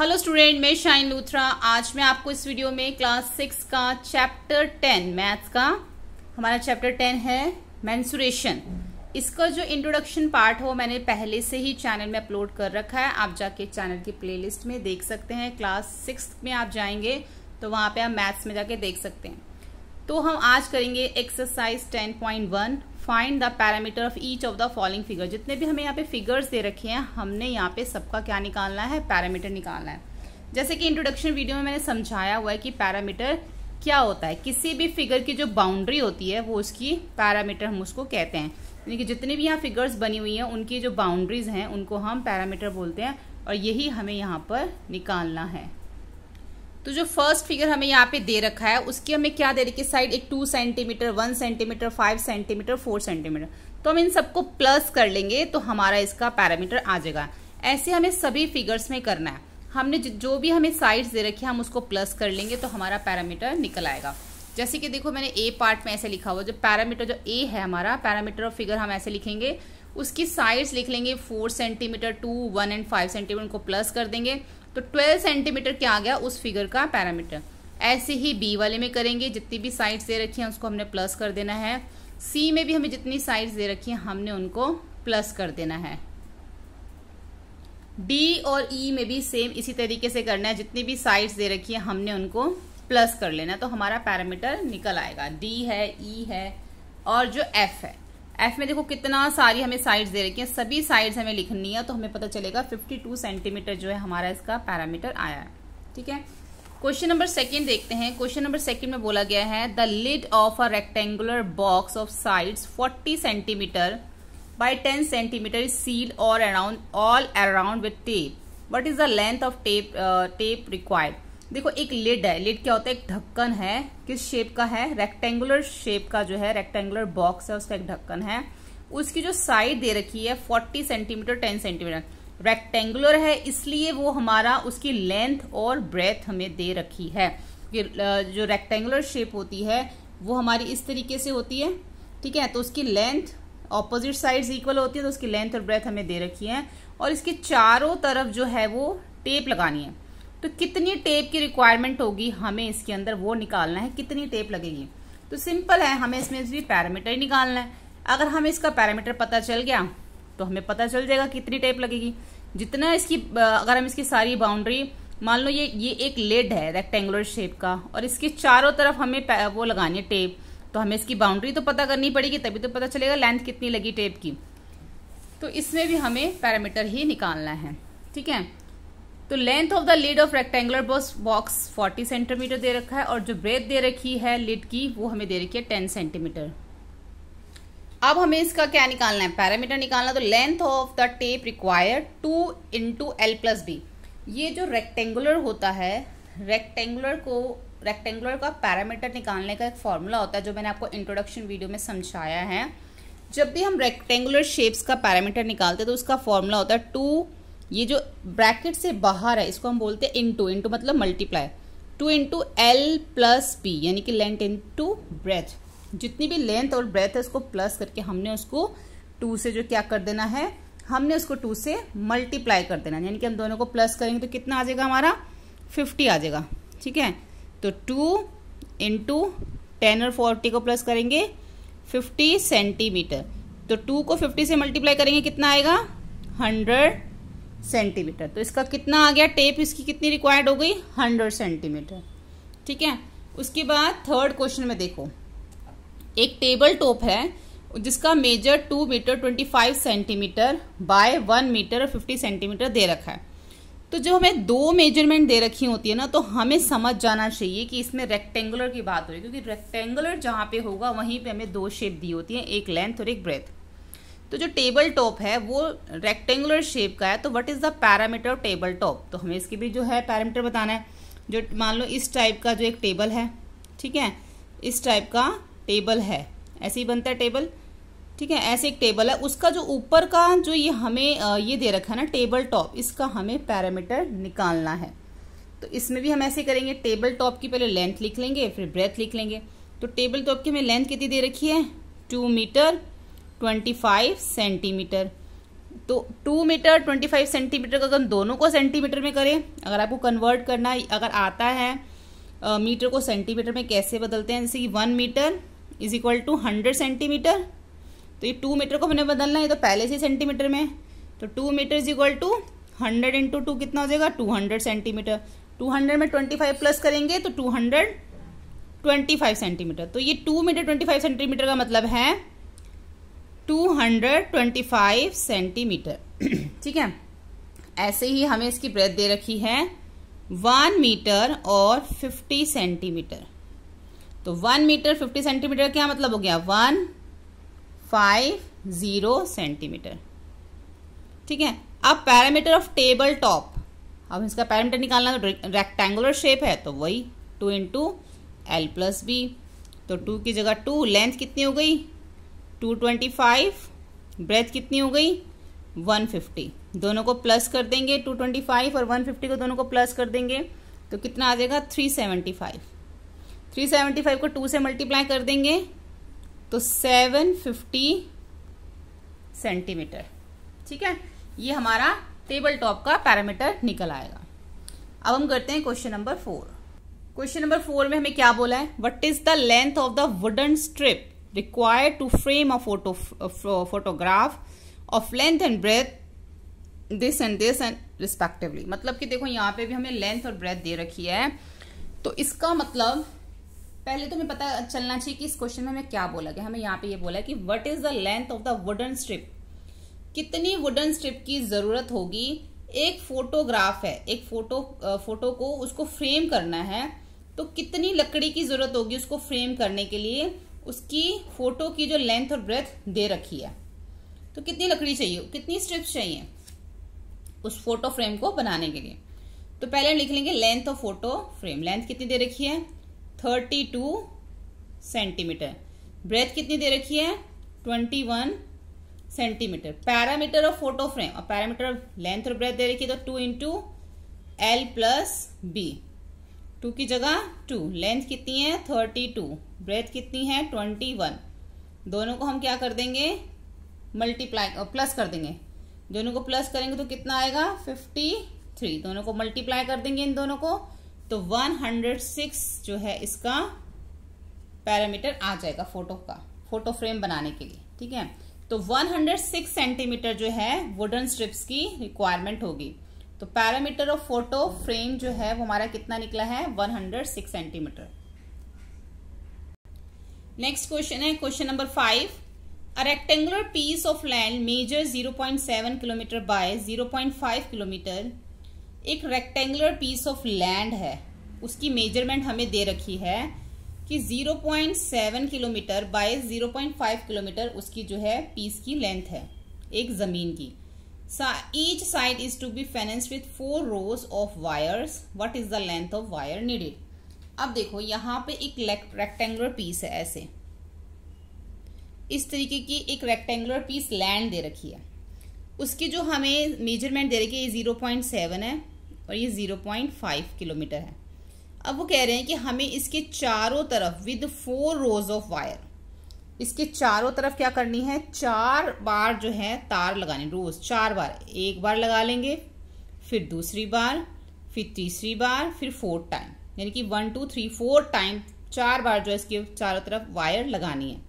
Hello student मैं Shine Luthra आज मैं आपको इस वीडियो में क्लास सिक्स का चैप्टर टेन मैथ्स का हमारा चैप्टर टेन है मैंसुरेशन इसका जो इंट्रोडक्शन पार्ट हो मैंने पहले से ही चैनल में अपलोड कर रखा है आप जाके चैनल की प्लेलिस्ट में देख सकते हैं क्लास सिक्स में आप जाएंगे तो वहाँ पे आप मैथ्स में जाके देख सकते हैं तो हम आज करेंगे exercise ten point one find the parameter of each of the following figure जितने भी हमें यहाँ पे फिगर्स दे रखे हैं हमने यहाँ पे सबका क्या निकालना है पैरामीटर निकालना है जैसे कि इंट्रोडक्शन वीडियो में मैंने समझाया हुआ है कि पैरामीटर क्या होता है किसी भी फिगर की जो बाउंड्री होती है वो उसकी पैरामीटर हम उसको कहते हैं यानी कि जितनी भी यहाँ फिगर्स बनी हुई हैं उनकी जो बाउंड्रीज हैं उनको हम पैरामीटर बोलते हैं और यही हमें यहाँ पर निकालना है तो जो फर्स्ट फिगर हमें यहाँ पे दे रखा है उसकी हमें क्या दे रखी साइड एक two centimeter one centimeter five centimeter four centimeter तो हम इन सबको प्लस कर लेंगे तो हमारा इसका पैरामीटर आ जाएगा ऐसे हमें सभी फिगर्स में करना है हमने जो भी हमें साइड्स दे रखी है हम उसको प्लस कर लेंगे तो हमारा पैरामीटर निकल आएगा जैसे कि देखो मैंने ए पार्ट में ऐसे लिखा हुआ जो पैरामीटर जो ए है हमारा पैरामीटर ऑफ फिगर हम ऐसे लिखेंगे उसकी साइड्स लिख लेंगे four centimeter two one and five centimeter को प्लस कर देंगे तो ट्वेल्व सेंटीमीटर क्या आ गया उस फिगर का पैरामीटर ऐसे ही बी वाले में करेंगे जितनी भी साइड्स दे रखी हैं उसको हमने प्लस कर देना है सी में भी हमें जितनी साइड्स दे रखी हैं हमने उनको प्लस कर देना है डी और ई e में भी सेम इसी तरीके से करना है जितनी भी साइड्स दे रखी है हमने उनको प्लस कर लेना तो हमारा पैरामीटर निकल आएगा डी है ई e है और जो एफ है एफ में देखो कितना सारी हमें साइड्स दे रखी है सभी साइड्स हमें लिखनी है तो हमें पता चलेगा 52 सेंटीमीटर जो है हमारा इसका पैरामीटर आया है ठीक है क्वेश्चन नंबर सेकंड देखते हैं क्वेश्चन नंबर सेकंड में बोला गया है the lid of a rectangular box of sides 40 centimetre by 10 centimetre is seal और around all around with tape what is the length of tape tape required देखो एक lid है लिड क्या होता है एक ढक्कन है किस शेप का है रेक्टेंगुलर शेप का जो है रेक्टेंगुलर बॉक्स है उसका एक ढक्कन है उसकी जो साइड दे रखी है 40 सेंटीमीटर 10 सेंटीमीटर रेक्टेंगुलर है इसलिए वो हमारा उसकी लेंथ और ब्रेथ हमें दे रखी है जो रेक्टेंगुलर शेप होती है वो हमारी इस तरीके से होती है ठीक है तो उसकी लेंथ ऑपोजिट साइड इक्वल होती है तो उसकी लेंथ और ब्रेथ हमें दे रखी है और इसके चारों तरफ जो है वो टेप लगानी है तो कितनी टेप की रिक्वायरमेंट होगी हमें इसके अंदर वो निकालना है कितनी टेप लगेगी तो सिंपल है हमें इसमें भी पैरामीटर निकालना है अगर हमें इसका पैरामीटर पता चल गया तो हमें पता चल जाएगा कितनी टेप लगेगी जितना इसकी अगर हम इसकी सारी बाउंड्री मान लो ये ये एक लेड है रेक्टेंगुलर शेप का और इसके चारों तरफ हमें वो लगानी है टेप तो हमें इसकी बाउंड्री तो पता करनी पड़ेगी तभी तो पता चलेगा लेंथ कितनी लगी टेप की तो इसमें भी हमें पैरामीटर ही निकालना है ठीक है तो length of the lid of rectangular box box 40 centimetre दे रखा है और जो ब्रेथ दे रखी है लीड की वो हमें दे रखी है 10 सेंटीमीटर अब हमें इसका क्या निकालना है पैरामीटर निकालना तो length of the tape require two into L plus B ये जो रेक्टेंगुलर होता है रेक्टेंगुलर को रेक्टेंगुलर का पैरामीटर निकालने का एक फॉर्मूला होता है जो मैंने आपको इंट्रोडक्शन वीडियो में समझाया है जब भी हम रेक्टेंगुलर शेप्स का पैरामीटर निकालते हैं तो उसका फॉर्मूला होता है टू ये जो ब्रैकेट से बाहर है इसको हम बोलते हैं इंटू इंटू मतलब multiply two into L plus P यानी कि लेंथ टू ब्रेथ जितनी भी लेंथ और ब्रेथ है उसको प्लस करके हमने उसको टू से जो क्या कर देना है हमने उसको टू से मल्टीप्लाई कर देना यानी कि हम दोनों को प्लस करेंगे तो कितना आ जाएगा हमारा फिफ्टी आ जाएगा ठीक है तो टू इंटू टेन और फोर्टी को प्लस करेंगे फिफ्टी सेंटीमीटर तो टू को फिफ्टी से मल्टीप्लाई करेंगे कितना आएगा हंड्रेड सेंटीमीटर तो इसका कितना आ गया टेप इसकी कितनी रिक्वायर्ड हो गई हंड्रेड सेंटीमीटर ठीक है उसके बाद थर्ड क्वेश्चन में देखो एक टेबल टॉप है जिसका measure two metre twenty five centimetre by one metre fifty centimetre दे रखा है तो जो हमें दो मेजरमेंट दे रखी होती है ना तो हमें समझ जाना चाहिए कि इसमें रेक्टेंगुलर की बात हो रही है क्योंकि रेक्टेंगुलर जहां पे होगा वहीं पे हमें दो शेप दी होती है एक लेंथ और एक ब्रेथ तो जो टेबल टॉप है वो रेक्टेंगुलर शेप का है तो what is the parameter of table top तो हमें इसकी भी जो है पैरामीटर बताना है जो मान लो इस टाइप का जो एक टेबल है ठीक है इस टाइप का टेबल है ऐसे ही बनता है टेबल ठीक है ऐसे एक टेबल है उसका जो ऊपर का जो ये हमें ये दे रखा है ना टेबल टॉप इसका हमें पैरामीटर निकालना है तो इसमें भी हम ऐसे करेंगे टेबल टॉप की पहले लेंथ लिख लेंगे फिर ब्रेथ लिख लेंगे तो टेबल टॉप की हमें लेंथ कितनी दे रखी है two metre twenty five centimetre तो two metre twenty five centimetre का अगर दोनों को सेंटीमीटर में करें अगर आपको कन्वर्ट करना अगर आता है मीटर मीटर को सेंटीमीटर में कैसे बदलते हैं जैसे कि one metre is equal to hundred centimetre तो ये टू मीटर को हमें बदलना है तो पहले से सेंटीमीटर में तो two metre is equal to hundred into two कितना हो जाएगा two hundred centimetre two hundred में ट्वेंटी फाइव प्लस करेंगे तो two hundred twenty five centimetre तो ये two metre twenty five centimetre का मतलब है 225 सेंटीमीटर ठीक है ऐसे ही हमें इसकी ब्रेथ दे रखी है वन मीटर और 50 सेंटीमीटर तो वन मीटर 50 सेंटीमीटर क्या मतलब हो गया वन फाइव ज़ीरो सेंटीमीटर ठीक है अब पैरामीटर ऑफ टेबल टॉप अब इसका पैरामीटर निकालना तो रेक्टेंगुलर शेप है तो वही two into L plus B तो टू की जगह टू लेंथ कितनी हो गई टू ट्वेंटी फाइव ब्रेथ कितनी हो गई वन फिफ्टी दोनों को प्लस कर देंगे टू ट्वेंटी फाइव और वन फिफ्टी को दोनों को प्लस कर देंगे तो कितना आ जाएगा three seventy five three seventy five को टू से मल्टीप्लाई कर देंगे तो सेवन फिफ्टी सेंटीमीटर ठीक है ये हमारा टेबल टॉप का पैरामीटर निकल आएगा अब हम करते हैं question number four question number four में हमें क्या बोला है what is the length of the wooden strip required to frame a photo a photograph of length and breadth this and this and respectively मतलब कि देखो यहाँ पे भी हमें length और breadth दे रखी है तो इसका मतलब पहले तो हमें पता चलना चाहिए कि इस क्वेश्चन में हमें क्या बोला गया हमें यहाँ पे ये यह बोला है कि what is the length of the wooden strip कितनी वुडन स्ट्रिप की जरूरत होगी एक फोटोग्राफ है एक फोटो फोटो को उसको फ्रेम करना है तो कितनी लकड़ी की जरूरत होगी उसको फ्रेम करने के लिए उसकी फोटो की जो लेंथ और ब्रेथ दे रखी है तो कितनी लकड़ी चाहिए कितनी स्ट्रिप्स चाहिए उस फोटो फ्रेम को बनाने के लिए तो पहले हम लिख लेंगे length of photo frame length कितनी दे रखी है थर्टी टू सेंटीमीटर ब्रेथ कितनी दे रखी है twenty one centimetre parameter of photo frame और पैरामीटर ऑफ लेंथ और ब्रेथ दे रखी है तो two into L plus B two की जगह टू लेंथ कितनी है थर्टी टू ब्रेथ कितनी है ट्वेंटी वन दोनों को हम क्या कर देंगे मल्टीप्लाई प्लस कर देंगे दोनों को प्लस करेंगे तो कितना आएगा फिफ्टी थ्री दोनों को मल्टीप्लाई कर देंगे इन दोनों को तो वन हंड्रेड सिक्स जो है इसका पैरामीटर आ जाएगा फोटो का फोटो फ्रेम बनाने के लिए ठीक है तो वन हंड्रेड सिक्स सेंटीमीटर जो है वुडन स्ट्रिप्स की रिक्वायरमेंट होगी तो पैरामीटर ऑफ फोटो फ्रेम जो है वो हमारा कितना निकला है 106 सेंटीमीटर नेक्स्ट क्वेश्चन है question number five a rectangular piece of land measure 0.7 kilometre by 0.5 kilometre एक रेक्टेंगुलर पीस ऑफ लैंड है उसकी मेजरमेंट हमें दे रखी है कि 0.7 किलोमीटर बाय 0.5 किलोमीटर उसकी जो है पीस की लेंथ है एक ज़मीन की So each side is to be fenced with four rows of wires. What is the length of wire needed? अब देखो यहाँ पे एक रेक्टेंगुलर पीस है ऐसे इस तरीके की एक रेक्टेंगुलर पीस लैंड दे रखी है उसकी जो हमें मेजरमेंट दे रखी है ये ज़ीरो पॉइंट सेवन है और ये ज़ीरो पॉइंट फाइव किलोमीटर है अब वो कह रहे हैं कि हमें इसके चारों तरफ with four rows of wire इसके चारों तरफ क्या करनी है चार बार जो है तार लगानी रोज चार बार एक बार लगा लेंगे फिर दूसरी बार फिर तीसरी बार फिर फोर्थ टाइम यानी कि one two three four time चार बार जो है इसके चारों तरफ वायर लगानी है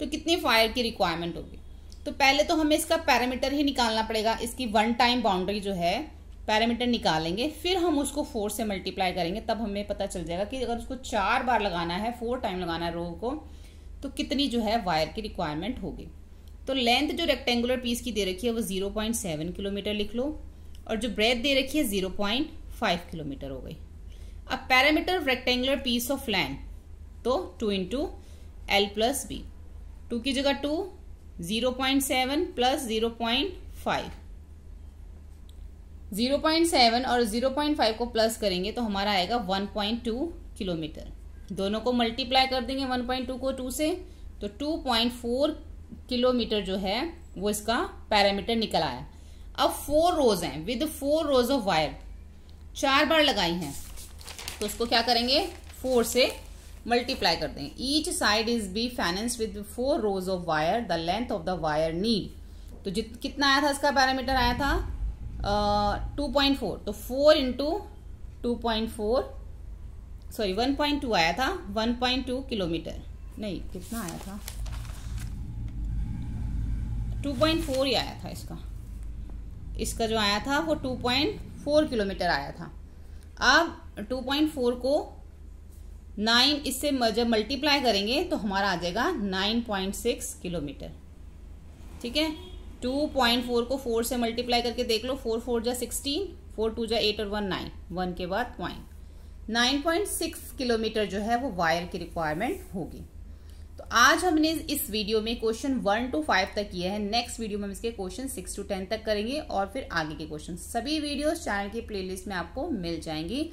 तो कितनी वायर की रिक्वायरमेंट होगी तो पहले तो हमें इसका पैरामीटर ही निकालना पड़ेगा इसकी वन टाइम बाउंड्री जो है पैरामीटर निकालेंगे फिर हम उसको फोर से मल्टीप्लाई करेंगे तब हमें पता चल जाएगा कि अगर उसको चार बार लगाना है फोर टाइम लगाना है रोग को तो कितनी जो है वायर की रिक्वायरमेंट होगी तो लेंथ जो रेक्टेंगुलर पीस की दे रखी है वो जीरो पॉइंट सेवन किलोमीटर लिख लो और जो ब्रेथ दे रखी है जीरो पॉइंट फाइव किलोमीटर हो गई अब parameter rectangular piece of land तो two into L plus B two की जगह two zero point seven plus zero point five zero point seven और जीरो पॉइंट फाइव को प्लस करेंगे तो हमारा आएगा वन पॉइंट टू किलोमीटर दोनों को मल्टीप्लाई कर देंगे 1.2 को 2 से तो 2.4 किलोमीटर जो है वो इसका पैरामीटर निकल आया अब फोर रोज हैं with four rows of wire चार बार लगाई हैं तो उसको क्या करेंगे फोर से मल्टीप्लाई कर देंगे each side is be fenced with four rows of wire the length of the wire need तो जित कितना आया था इसका पैरामीटर आया था टू पॉइंट फोर तो four into two point four sorry one point two आया था वन पॉइंट टू किलोमीटर नहीं कितना आया था टू पॉइंट फोर ही आया था इसका इसका जो आया था वो टू पॉइंट फोर किलोमीटर आया था अब फोर को नाइन इससे जब मल्टीप्लाई करेंगे तो हमारा आ जाएगा नाइन पॉइंट सिक्स किलोमीटर ठीक है टू पॉइंट फोर को फोर से मल्टीप्लाई करके देख लो फोर फोर जा सिक्सटीन फोर टू जा एट और वन नाइन वन के बाद पॉइंट 9.6 किलोमीटर जो है वो वायर की रिक्वायरमेंट होगी तो आज हमने इस वीडियो में क्वेश्चन वन टू फाइव तक किया है नेक्स्ट वीडियो में हम इसके क्वेश्चन सिक्स टू टेन तक करेंगे और फिर आगे के क्वेश्चन सभी वीडियोस चैनल की प्लेलिस्ट में आपको मिल जाएंगी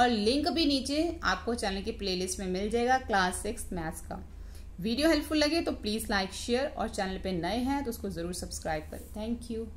और लिंक भी नीचे आपको चैनल की प्ले में मिल जाएगा क्लास सिक्स मैथ्स का वीडियो हेल्पफुल लगे तो प्लीज़ लाइक शेयर और चैनल पे नए हैं तो उसको ज़रूर सब्सक्राइब करें थैंक यू